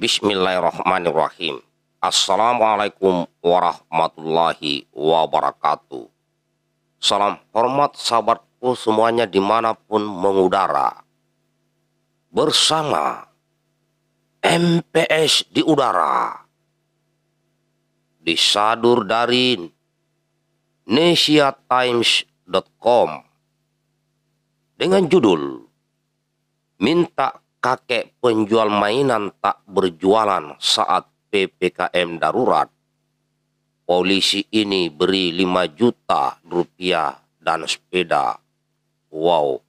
Bismillahirrahmanirrahim. Assalamualaikum warahmatullahi wabarakatuh. Salam hormat sahabatku semuanya dimanapun mengudara. Bersama MPS di udara. Disadur dari nesiatimes.com dengan judul Minta kakek penjual mainan tak berjualan saat PPKM darurat. Polisi ini beri 5 juta rupiah dan sepeda. Wow.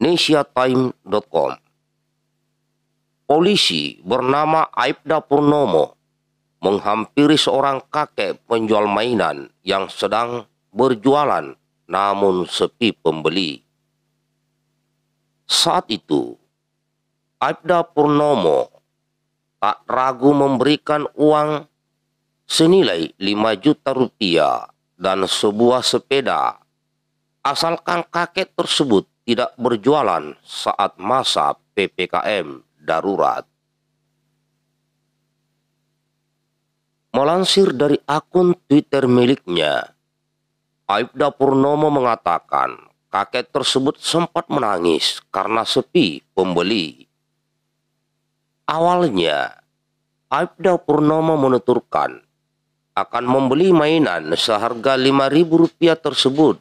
Nesiatime.com Polisi bernama Aibda Purnomo menghampiri seorang kakek penjual mainan yang sedang berjualan namun sepi pembeli saat itu, Aibda Purnomo tak ragu memberikan uang senilai 5 juta rupiah dan sebuah sepeda. Asalkan kakek tersebut tidak berjualan saat masa PPKM darurat. Melansir dari akun Twitter miliknya, Aibda Purnomo mengatakan Kakek tersebut sempat menangis karena sepi pembeli. Awalnya, Aibda Purnomo menuturkan akan membeli mainan seharga Rp5.000 tersebut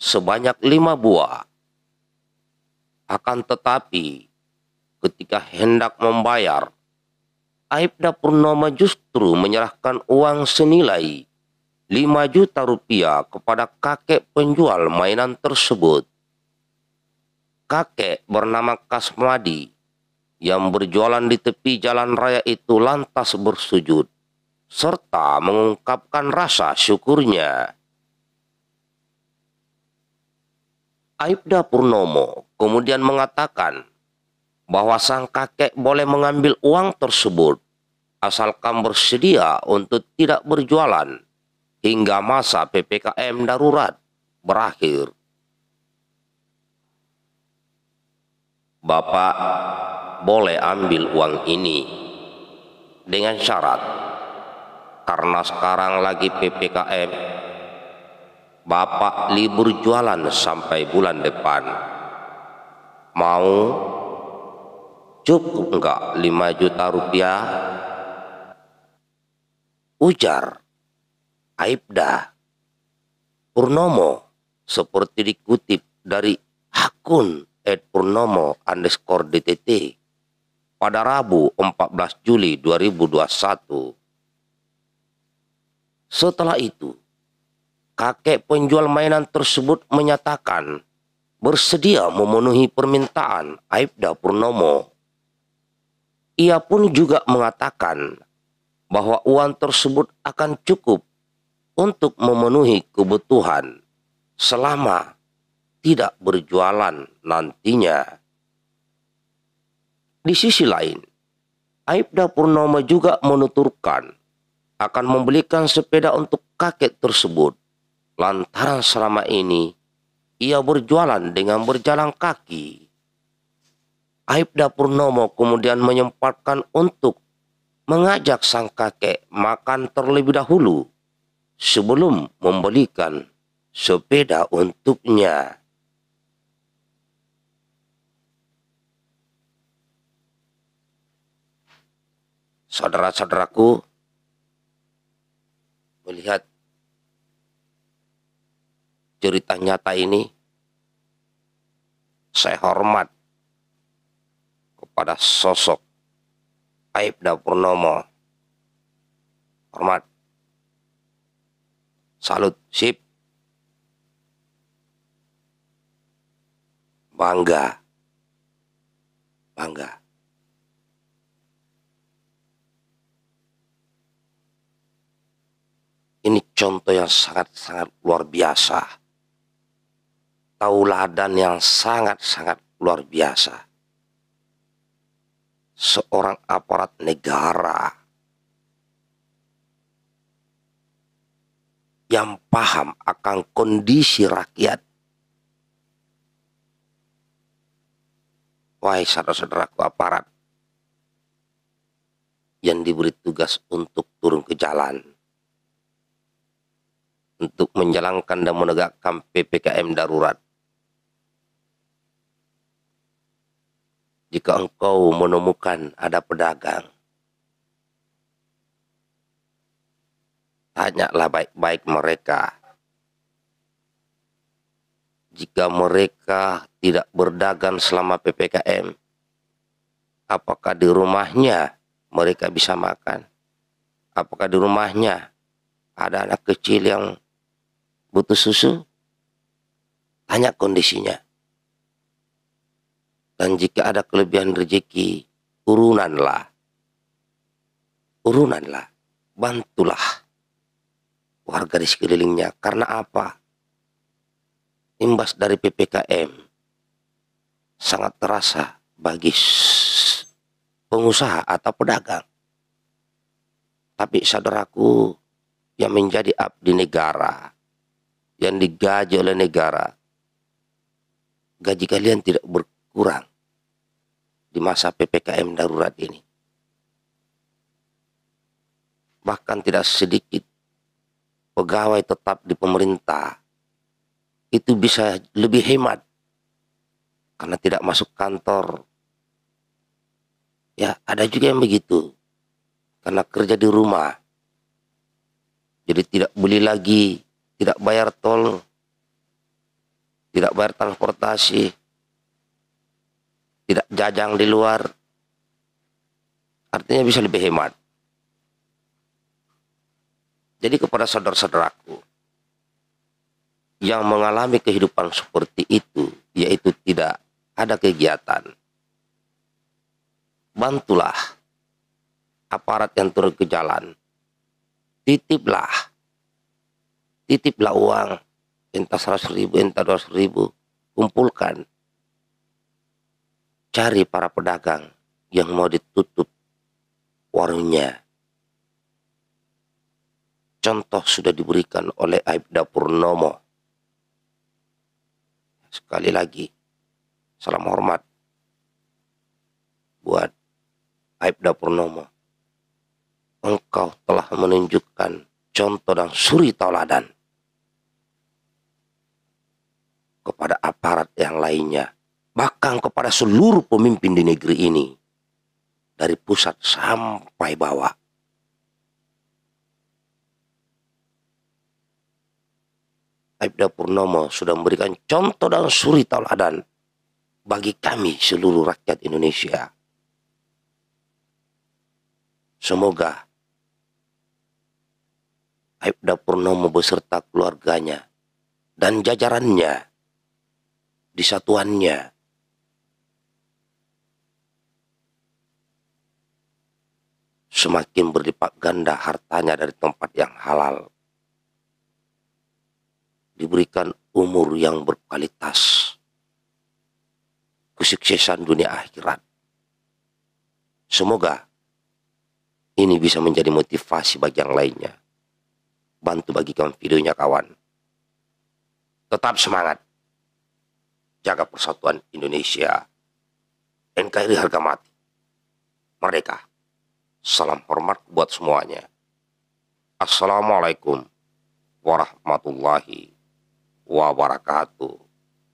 sebanyak lima buah. Akan tetapi, ketika hendak membayar, Aibda Purnomo justru menyerahkan uang senilai 5 juta rupiah kepada kakek penjual mainan tersebut. Kakek bernama Kasmadi yang berjualan di tepi jalan raya itu lantas bersujud serta mengungkapkan rasa syukurnya. Aibda Purnomo kemudian mengatakan bahwa sang kakek boleh mengambil uang tersebut asalkan bersedia untuk tidak berjualan hingga masa PPKM darurat berakhir. Bapak boleh ambil uang ini dengan syarat karena sekarang lagi PPKM Bapak libur jualan sampai bulan depan mau cukup enggak 5 juta rupiah ujar Aibda Purnomo seperti dikutip dari akun Ed Purnomo underscore DTT pada Rabu 14 Juli 2021. Setelah itu, kakek penjual mainan tersebut menyatakan bersedia memenuhi permintaan Aibda Purnomo. Ia pun juga mengatakan bahwa uang tersebut akan cukup untuk memenuhi kebutuhan selama tidak berjualan nantinya. Di sisi lain, Aibda Purnomo juga menuturkan akan membelikan sepeda untuk kakek tersebut lantaran selama ini ia berjualan dengan berjalan kaki. Aibda Purnomo kemudian menyempatkan untuk mengajak sang kakek makan terlebih dahulu sebelum membelikan sepeda untuknya. Saudara-saudaraku, melihat cerita nyata ini, saya hormat kepada sosok Aib Purnomo. Hormat Salut, sip. Bangga. Bangga. Ini contoh yang sangat-sangat luar biasa. Tauladan yang sangat-sangat luar biasa. Seorang aparat negara yang paham akan kondisi rakyat. Wahai saudara-saudaraku aparat yang diberi tugas untuk turun ke jalan untuk menjalankan dan menegakkan PPKM darurat. Jika engkau menemukan ada pedagang Tanyalah baik-baik mereka. Jika mereka tidak berdagang selama PPKM, apakah di rumahnya mereka bisa makan? Apakah di rumahnya ada anak kecil yang butuh susu? Tanya kondisinya. Dan jika ada kelebihan rezeki, urunanlah. Urunanlah. Bantulah warga di sekelilingnya. Karena apa? Imbas dari PPKM sangat terasa bagi pengusaha atau pedagang. Tapi saudaraku yang menjadi abdi negara, yang digaji oleh negara, gaji kalian tidak berkurang di masa PPKM darurat ini. Bahkan tidak sedikit pegawai tetap di pemerintah itu bisa lebih hemat karena tidak masuk kantor. Ya, ada juga yang begitu. Karena kerja di rumah. Jadi tidak beli lagi, tidak bayar tol, tidak bayar transportasi, tidak jajang di luar. Artinya bisa lebih hemat. Jadi kepada saudara-saudaraku yang mengalami kehidupan seperti itu, yaitu tidak ada kegiatan, bantulah aparat yang turun ke jalan, titiplah, titiplah uang, entah 100 ribu, entah 200 ribu, kumpulkan, cari para pedagang yang mau ditutup warungnya contoh sudah diberikan oleh Aibda Nomo. Sekali lagi, salam hormat buat Aibda Nomo. Engkau telah menunjukkan contoh dan suri tauladan kepada aparat yang lainnya, bahkan kepada seluruh pemimpin di negeri ini, dari pusat sampai bawah. Aibda Purnomo sudah memberikan contoh dan suri tauladan bagi kami seluruh rakyat Indonesia. Semoga Aibda Purnomo beserta keluarganya dan jajarannya di satuannya semakin berlipat ganda hartanya dari tempat yang halal diberikan umur yang berkualitas, kesuksesan dunia akhirat. Semoga ini bisa menjadi motivasi bagi yang lainnya. Bantu bagikan videonya kawan. Tetap semangat. Jaga persatuan Indonesia. NKRI harga mati. Merdeka. Salam hormat buat semuanya. Assalamualaikum warahmatullahi wabarakatuh wabarakatuh.